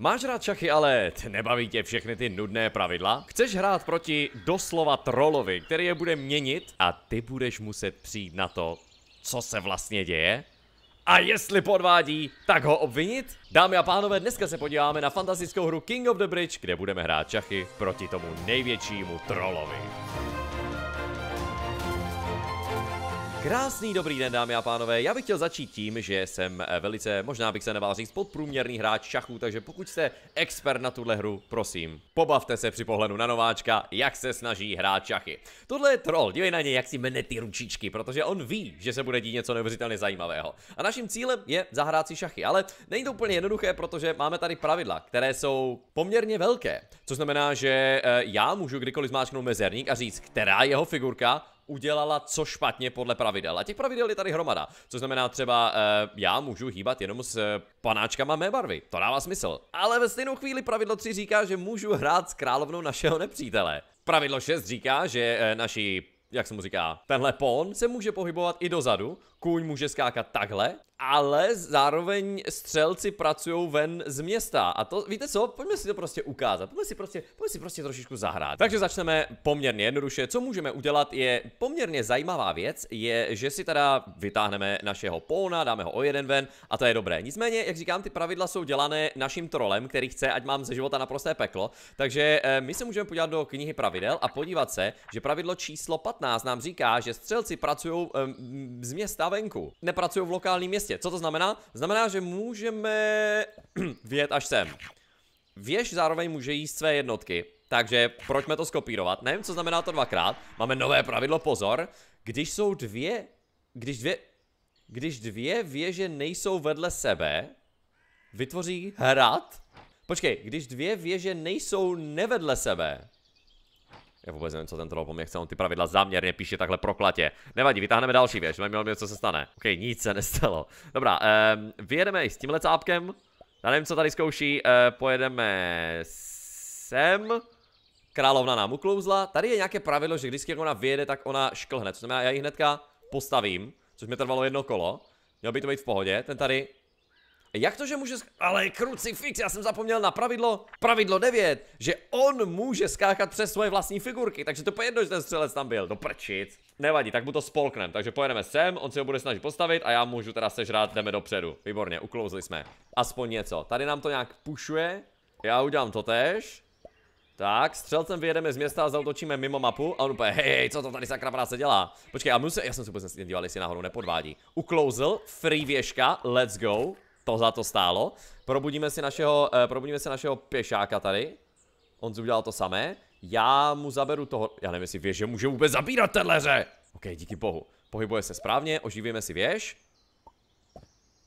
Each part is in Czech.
Máš rád šachy, ale nebaví tě všechny ty nudné pravidla? Chceš hrát proti doslova trolovi, který je bude měnit a ty budeš muset přijít na to, co se vlastně děje? A jestli podvádí, tak ho obvinit? Dámy a pánové, dneska se podíváme na fantastickou hru King of the Bridge, kde budeme hrát šachy proti tomu největšímu trolovi. Krásný dobrý den, dámy a pánové. Já bych chtěl začít tím, že jsem eh, velice, možná bych se nebál říct, podprůměrný hráč šachů, takže pokud jste expert na tuhle hru, prosím, pobavte se při pohledu na nováčka, jak se snaží hrát šachy. Tohle je troll, dívej na něj, jak si mene ty ručičky, protože on ví, že se bude dít něco neuvěřitelně zajímavého. A naším cílem je zahrát si šachy, ale není to úplně jednoduché, protože máme tady pravidla, které jsou poměrně velké. Což znamená, že eh, já můžu kdykoliv zmáčknout mezerník a říct, která jeho figurka udělala co špatně podle pravidel. A těch pravidel je tady hromada. Co znamená třeba, uh, já můžu hýbat jenom s eh, panáčkama mé barvy. To dává smysl. Ale ve stejnou chvíli pravidlo 3 říká, že můžu hrát s královnou našeho nepřítele. Pravidlo 6 říká, že uh, naši jak se mu říká, tenhle pón se může pohybovat i dozadu, kůň může skákat takhle, ale zároveň střelci pracují ven z města. A to, víte co, pojďme si to prostě ukázat, pojďme si prostě, pojďme si prostě trošičku zahrát. Takže začneme poměrně jednoduše. Co můžeme udělat je poměrně zajímavá věc, je, že si teda vytáhneme našeho póna, dáme ho o jeden ven a to je dobré. Nicméně, jak říkám, ty pravidla jsou dělané naším trolem, který chce, ať mám ze života naprosté peklo. Takže eh, my se můžeme podívat do knihy pravidel a podívat se, že pravidlo číslo 15 nám říká, že střelci pracují eh, z města venku. Nepracuju v lokálním městě. Co to znamená? Znamená, že můžeme vjet až sem. Věž zároveň může jíst své jednotky, takže pojďme to skopírovat. Nevím, co znamená to dvakrát. Máme nové pravidlo, pozor. Když jsou dvě... Když dvě... Když dvě věže nejsou vedle sebe, vytvoří hrad. Počkej, když dvě věže nejsou nevedle sebe, já vůbec nevím, co ten troll po mě chce, on ty pravidla záměrně píše takhle proklatě. Nevadí, vytáhneme další věc, nevím, co se stane. OK, nic se nestalo. Dobrá, um, vyjedeme i s tímhle cápkem. Já nevím, co tady zkouší, uh, pojedeme sem. Královna nám uklouzla. Tady je nějaké pravidlo, že když ona vyjede, tak ona šklhne. To znamená, já ji hnedka postavím, což mi trvalo jedno kolo. Měl by to být v pohodě. Ten tady jak to, že může... Ale krucifix, já jsem zapomněl na pravidlo, pravidlo 9, že on může skákat přes svoje vlastní figurky, takže to pojedno, že ten střelec tam byl, do prčic. Nevadí, tak mu to spolknem, takže pojedeme sem, on si ho bude snažit postavit a já můžu teda sežrát, jdeme dopředu. Výborně, uklouzli jsme. Aspoň něco. Tady nám to nějak pušuje, já udělám to tež. Tak, střelcem vyjedeme z města a zautočíme mimo mapu a on úplně, hej, hej, co to tady sakra práce dělá? Počkej, já, musím, já jsem si vůbec nedíval, jestli náhodou nepodvádí. Uklouzl, free věžka, let's go to za to stálo. Probudíme si našeho, uh, probudíme si našeho pěšáka tady. On udělal to samé. Já mu zaberu toho, já nevím, jestli věže může vůbec zabírat ře. OK, díky bohu. Pohybuje se správně, oživíme si věž.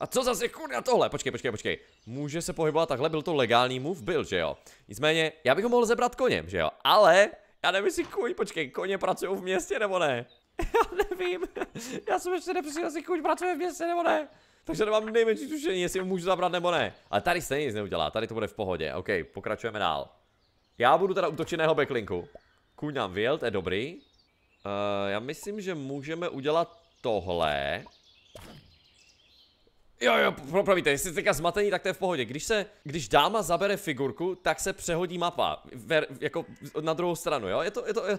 A co za sekundu tohle? Počkej, počkej, počkej. Může se pohybovat takhle, byl to legální move, byl, že jo? Nicméně, já bych ho mohl zebrat koněm, že jo? Ale, já nevím, si, kuň, počkej, koně pracují v městě nebo ne? Já nevím, já jsem ještě nepřišel, jestli kuň pracuje v městě nebo ne? takže nemám nejmenší tušení, jestli ho můžu zabrat nebo ne. Ale tady se nic neudělá, tady to bude v pohodě. OK, pokračujeme dál. Já budu teda útočeného backlinku. Kůň nám vyjel, to je dobrý. Uh, já myslím, že můžeme udělat tohle. Jo, jo, promiňte, jestli jste teďka zmatený, tak to je v pohodě. Když se, když dáma zabere figurku, tak se přehodí mapa, ver, jako na druhou stranu, jo? Je to, je to, je,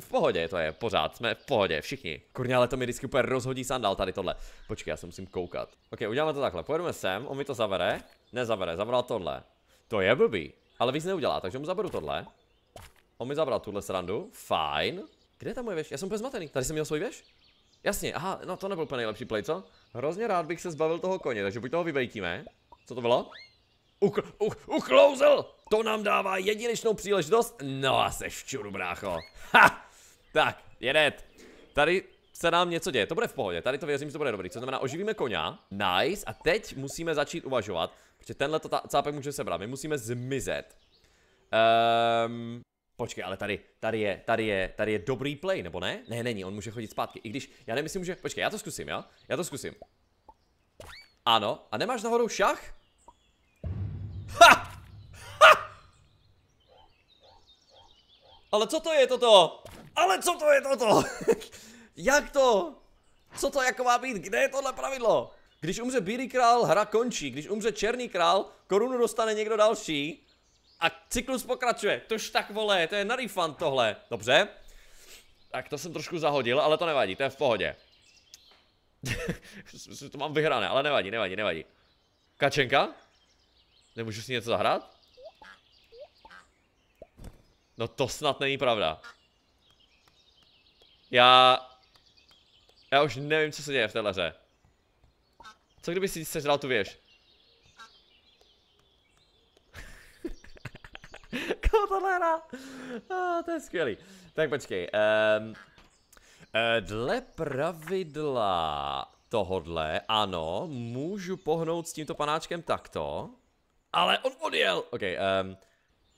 v pohodě to je, pořád, jsme v pohodě, všichni. Kurně, ale to mi vždycky úplně rozhodí sandál tady tohle. Počkej, já se musím koukat. Ok, uděláme to takhle, pojedeme sem, on mi to zabere, nezabere, zabral tohle. To je blbý, ale víc neudělá, takže mu zaberu tohle. On mi zabral tuhle srandu, fajn. Kde je ta moje věž? Já jsem úplně zmatený, tady jsem měl svůj věž? Jasně, aha, no to nebyl úplně nejlepší play, co? Hrozně rád bych se zbavil toho koně, takže buď toho vybejtíme. Co to bylo? Ukl, uch, uklouzl! To nám dává jedinečnou příležitost. No a se ščuru, brácho. Ha! Tak, jedet. Tady se nám něco děje, to bude v pohodě, tady to věřím, že to bude dobrý. Co znamená, oživíme koně, nice, a teď musíme začít uvažovat, protože tenhle to cápek může sebrat, my musíme zmizet. Um, Počkej, ale tady, tady je, tady je, tady je dobrý play, nebo ne? Ne, není, on může chodit zpátky. I když, já nemyslím, že, počkej, já to zkusím, jo? Já to zkusím. Ano. A nemáš nahoru šach? Ha! Ha! Ale co to je toto? Ale co to je toto? Jak to? Co to jako má být? Kde je tohle pravidlo? Když umře bílý král, hra končí. Když umře černý král, korunu dostane někdo další. A cyklus pokračuje. Tož tak vole, to je na refund tohle. Dobře. Tak to jsem trošku zahodil, ale to nevadí, to je v pohodě. to mám vyhrané, ale nevadí, nevadí, nevadí. Kačenka? Nemůžu si něco zahrát? No to snad není pravda. Já... Já už nevím, co se děje v téhle hře. Co kdyby si sežral tu věž? Koho tohle hra? Oh, to je skvělý. Tak počkej. Um... Eh, dle pravidla tohodle, ano, můžu pohnout s tímto panáčkem takto. Ale on odjel! OK, um,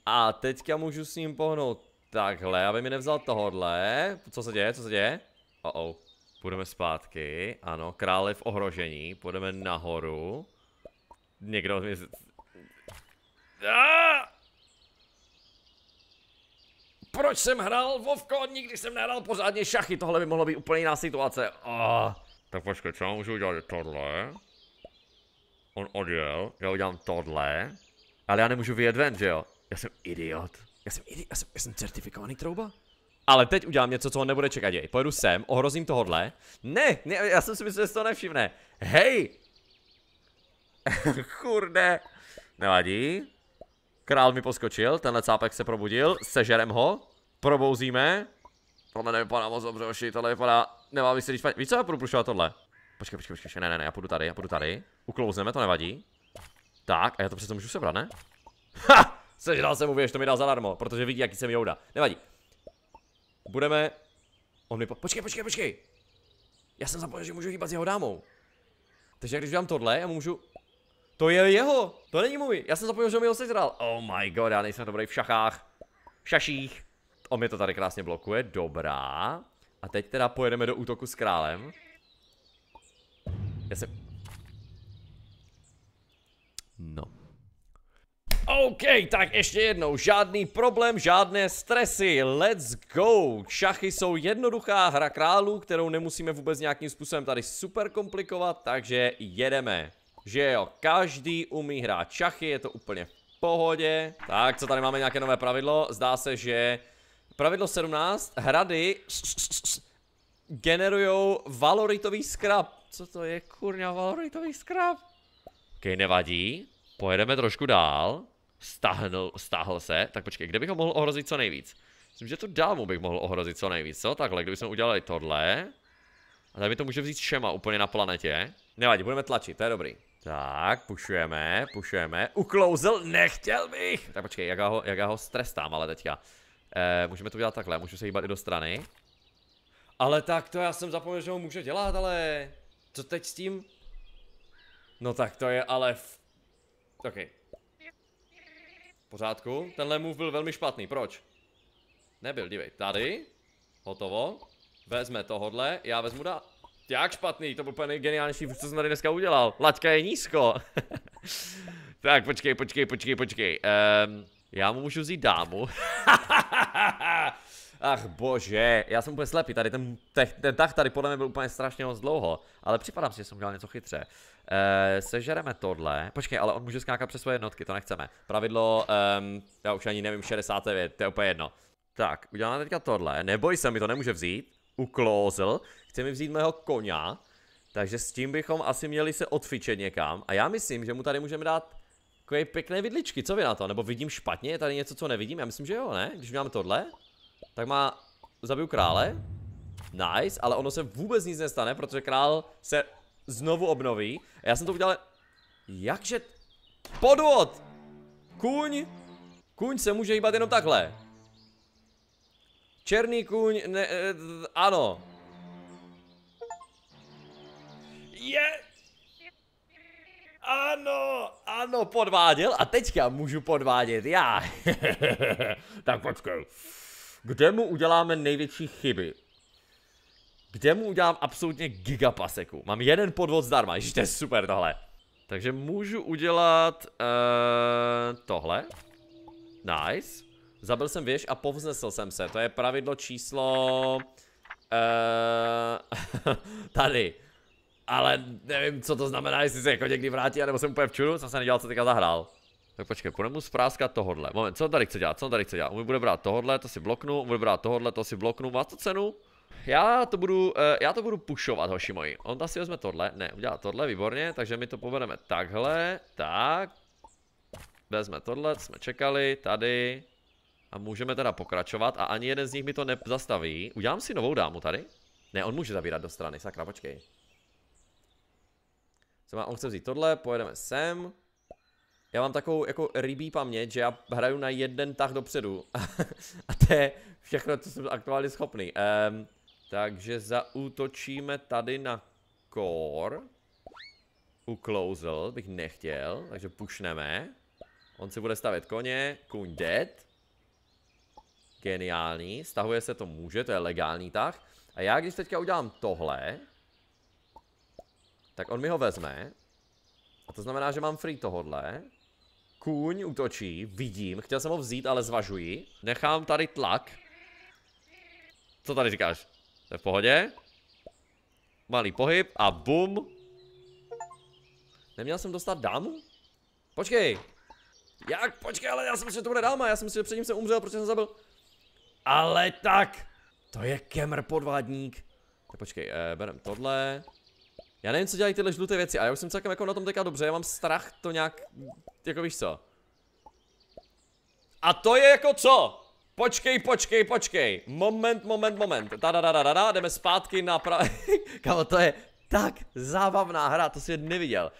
a teďka můžu s ním pohnout takhle, aby mi nevzal tohodle. Co se děje, co se děje? Oh oh. Půjdeme zpátky, ano, král je v ohrožení, půjdeme nahoru. Někdo mi... Ah! proč jsem hrál Vovko, nikdy jsem nehrál pořádně šachy, tohle by mohlo být úplně jiná situace. Oh. Tak počkej, co já můžu udělat tohle? On odjel, já udělám tohle, ale já nemůžu vyjet ven, že jo? Já jsem idiot. Já jsem, idiot. já jsem, já jsem certifikovaný trouba? Ale teď udělám něco, co on nebude čekat, jej. Pojedu sem, ohrozím tohodle. Ne, ne, já jsem si myslel, že to nevšimne. Hej! Kurde. Nevadí. Král mi poskočil, tenhle cápek se probudil, sežerem ho, probouzíme. Tohle nevypadá moc dobře, oši, tohle vypadá, nemá se říct, Víš co, já půjdu průšovat tohle. Počkej, počkej, počkej, ne, ne, ne, já půjdu tady, já půjdu tady. Uklouzneme, to nevadí. Tak, a já to přece můžu sebrat, ne? Ha! Sežral jsem mu věž, to mi dal zadarmo, protože vidí, jaký jsem jouda. Nevadí. Budeme... On mi po... Počkej, počkej, počkej! Já jsem zapomněl, že můžu hýbat s jeho dámou. Takže když dám tohle, já můžu... To je jeho, to není můj. Já jsem zapomněl, že mi ho sežral. Oh my god, já nejsem dobrý v šachách. V šaších. On mě to tady krásně blokuje, dobrá. A teď teda pojedeme do útoku s králem. Já jsem... No. OK, tak ještě jednou, žádný problém, žádné stresy, let's go! Šachy jsou jednoduchá hra králů, kterou nemusíme vůbec nějakým způsobem tady super komplikovat, takže jedeme. Že jo, každý umí hrát šachy, je to úplně v pohodě. Tak, co tady máme nějaké nové pravidlo? Zdá se, že pravidlo 17, hrady generují valoritový skrap. Co to je, kurňa, valoritový skrab? Okay, nevadí. Pojedeme trošku dál. Stahnul, stáhl se. Tak počkej, kde bych ho mohl ohrozit co nejvíc? Myslím, že tu dámu bych mohl ohrozit co nejvíc, co? Takhle, kdybychom udělali tohle. A tady mi to může vzít všema úplně na planetě. Nevadí, budeme tlačit, to je dobrý. Tak, pušujeme, pušujeme. Uklouzl, nechtěl bych! Tak počkej, jak já ho, jak já ho strestám ale teďka. E, můžeme to udělat takhle, můžu se hýbat i do strany. Ale tak to já jsem zapomněl, že ho může dělat, ale... Co teď s tím? No tak to je ale... V... Ok. Pořádku, tenhle move byl velmi špatný, proč? Nebyl, dívej, tady. Hotovo. Vezme tohodle, já vezmu dál. Jak špatný, to byl úplně nejgeniálnější, co jsem tady dneska udělal. Laťka je nízko. tak, počkej, počkej, počkej, počkej. Um, já mu můžu vzít dámu. Ach bože, já jsem úplně slepý, tady ten, ten, ten tah tady podle mě byl úplně strašně moc dlouho, ale připadám si, že jsem udělal něco chytře. E, sežereme tohle, počkej, ale on může skákat přes svoje jednotky, to nechceme. Pravidlo, um, já už ani nevím, 69, to je úplně jedno. Tak, uděláme teďka tohle, neboj se, mi to nemůže vzít uklouzl. Chce mi vzít mého koně, takže s tím bychom asi měli se odfičet někam. A já myslím, že mu tady můžeme dát takové pěkné vidličky, co vy na to? Nebo vidím špatně, je tady něco, co nevidím? Já myslím, že jo, ne? Když máme tohle, tak má... Zabiju krále. Nice, ale ono se vůbec nic nestane, protože král se znovu obnoví. A já jsem to udělal... Jakže... Podvod! Kuň! Kuň se může hýbat jenom takhle. Černý kůň, ne, eh, ano. Je... Ano, ano, podváděl a teďka můžu podvádět já. tak počkej. Kde mu uděláme největší chyby? Kde mu udělám absolutně gigapaseku? Mám jeden podvod zdarma, Ještě to je super tohle. Takže můžu udělat uh, tohle. Nice. Zabil jsem věž a povznesl jsem se. To je pravidlo číslo... Uh, tady. Ale nevím, co to znamená, jestli se jako někdy vrátí, nebo jsem úplně v čuru, co jsem nedělal, co teďka zahrál. Tak počkej, půjdeme mu spráskat tohodle. Moment, co on tady chce dělat, co on tady chce dělat? On bude brát tohodle, to si bloknu, on bude brát tohodle, to si bloknu, má to cenu? Já to budu, uh, já to budu pušovat, hoši moji. On asi vezme tohle, ne, udělá tohle, výborně, takže my to povedeme takhle, tak. Vezme tohle, jsme čekali, tady, a můžeme teda pokračovat a ani jeden z nich mi to nezastaví. Udělám si novou dámu tady? Ne, on může zavírat do strany, sakra, počkej. Co má, on chce vzít tohle, pojedeme sem. Já mám takovou jako rybí paměť, že já hraju na jeden tah dopředu. a to je všechno, co jsem aktuálně schopný. Um, takže zaútočíme tady na core. Uklouzl bych nechtěl, takže pušneme. On si bude stavět koně, kuň dead. Geniální, stahuje se to může, to je legální tah. A já když teďka udělám tohle, tak on mi ho vezme. A to znamená, že mám free tohodle. Kůň útočí, vidím, chtěl jsem ho vzít, ale zvažuji. Nechám tady tlak. Co tady říkáš? To je v pohodě. Malý pohyb a bum. Neměl jsem dostat dámu? Počkej. Jak? Počkej, ale já jsem si že to bude dáma, já jsem si že předtím jsem umřel, protože jsem zabil. Ale tak! To je kemr podvádník. Tak počkej, eh, berem tohle. Já nevím, co dělají tyhle žluté věci, a já už jsem celkem jako na tom teďka dobře, já mám strach to nějak, jako víš co. A to je jako co? Počkej, počkej, počkej. Moment, moment, moment. Tada, da, da, da, da, jdeme zpátky na pra... Kamo, to je tak zábavná hra, to si neviděl.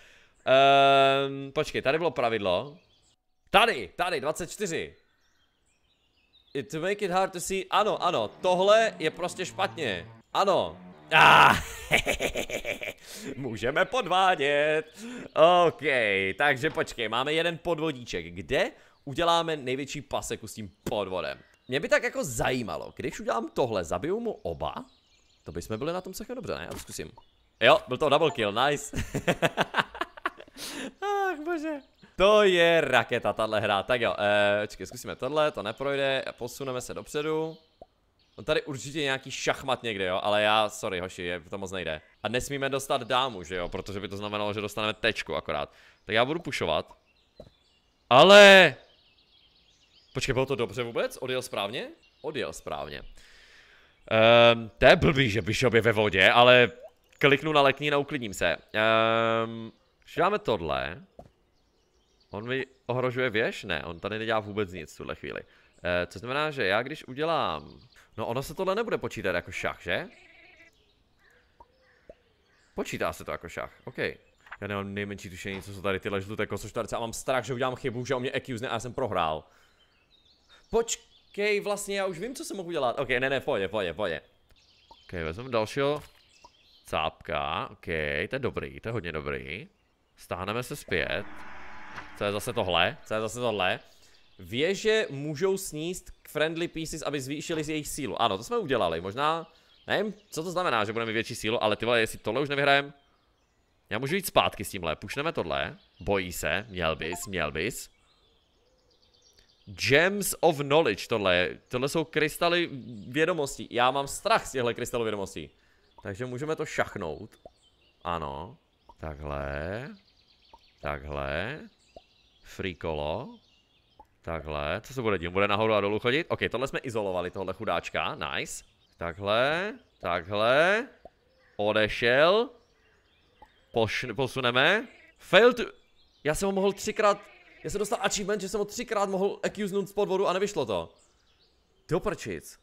Ehm, počkej, tady bylo pravidlo. Tady, tady, 24. To make it hard to see. Ano, ano, tohle je prostě špatně. Ano. Ah, můžeme podvádět. OK, takže počkej, máme jeden podvodíček. Kde uděláme největší paseku s tím podvodem? Mě by tak jako zajímalo, když udělám tohle, zabiju mu oba? To bychom byli na tom celkem dobře, ne? Já to zkusím. Jo, byl to double kill, nice. Ach bože. To je raketa, tahle hra. Tak jo, eh, čekaj, zkusíme tohle, to neprojde, posuneme se dopředu. On tady určitě nějaký šachmat někde, jo, ale já, sorry hoši, je, to moc nejde. A nesmíme dostat dámu, že jo, protože by to znamenalo, že dostaneme tečku akorát. Tak já budu pušovat. Ale... Počkej, bylo to dobře vůbec? Odjel správně? Odjel správně. Um, to je blbý, že Bishop je ve vodě, ale kliknu na lekní a uklidním se. Um, když dáme tohle, on mi ohrožuje věž? Ne, on tady nedělá vůbec nic v tuhle chvíli. E, eh, což znamená, že já když udělám... No ono se tohle nebude počítat jako šach, že? Počítá se to jako šach, OK. Já nemám nejmenší tušení, co jsou tady tyhle žluté kosoštarce a mám strach, že udělám chybu, že o mě accuse a já jsem prohrál. Počkej, vlastně já už vím, co jsem mohl udělat. OK, ne, ne, pojď, pojď, pojď. OK, vezmu dalšího cápka, OK, to je dobrý, to je hodně dobrý. Stáhneme se zpět. Co je zase tohle? Co je zase tohle? Věže můžou sníst friendly pieces, aby zvýšili z jejich sílu. Ano, to jsme udělali. Možná, nevím, co to znamená, že budeme větší sílu, ale ty vole, jestli tohle už nevyhrajeme, já můžu jít zpátky s tímhle, pušneme tohle. Bojí se, měl bys, měl bys. Gems of knowledge, tohle Tohle jsou krystaly vědomostí. Já mám strach z těchto krystalů vědomostí. Takže můžeme to šachnout. Ano. Takhle. Takhle. Free kolo. Takhle, co se bude dělat? Bude nahoru a dolů chodit? OK, tohle jsme izolovali, tohle chudáčka, nice. Takhle, takhle. Odešel. Poš posuneme. Fail to... Já jsem ho mohl třikrát... Já jsem dostal achievement, že jsem ho třikrát mohl accusenout z podvodu a nevyšlo to. Do prčic.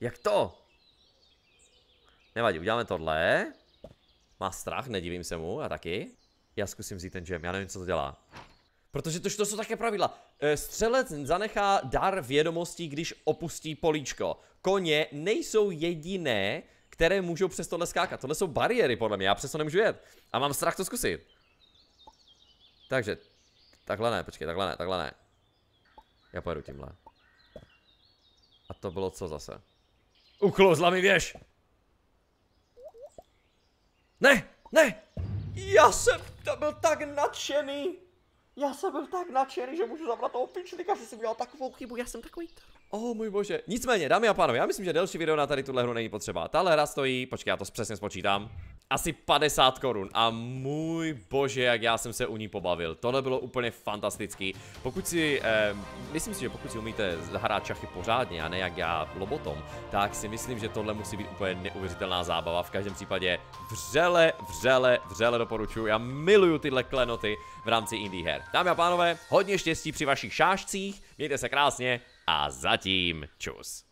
Jak to? Nevadí, uděláme tohle. Má strach, nedivím se mu, a taky. Já zkusím vzít ten gem, já nevím, co to dělá. Protože to, to jsou také pravidla. Eh, střelec zanechá dar vědomostí, když opustí políčko. Koně nejsou jediné, které můžou přes tohle skákat. Tohle jsou bariéry, podle mě, já přes to nemůžu jet. A mám strach to zkusit. Takže, takhle ne, počkej, takhle ne, takhle ne. Já pojedu tímhle. A to bylo co zase? Uklouzla mi věž! Ne, ne! Já jsem to byl tak nadšený. Já jsem byl tak nadšený, že můžu zabrat toho pičlika, že jsem měl takovou chybu, já jsem takový Oh můj bože. Nicméně, dámy a pánové, já myslím, že delší video na tady tuhle hru není potřeba. Tahle hra stojí, počkej, já to přesně spočítám asi 50 korun a můj bože, jak já jsem se u ní pobavil. Tohle bylo úplně fantastický. Pokud si, eh, myslím si, že pokud si umíte hrát šachy pořádně a ne jak já lobotom, tak si myslím, že tohle musí být úplně neuvěřitelná zábava. V každém případě vřele, vřele, vřele doporučuji. Já miluju tyhle klenoty v rámci indie her. Dámy a pánové, hodně štěstí při vašich šášcích, mějte se krásně a zatím čus.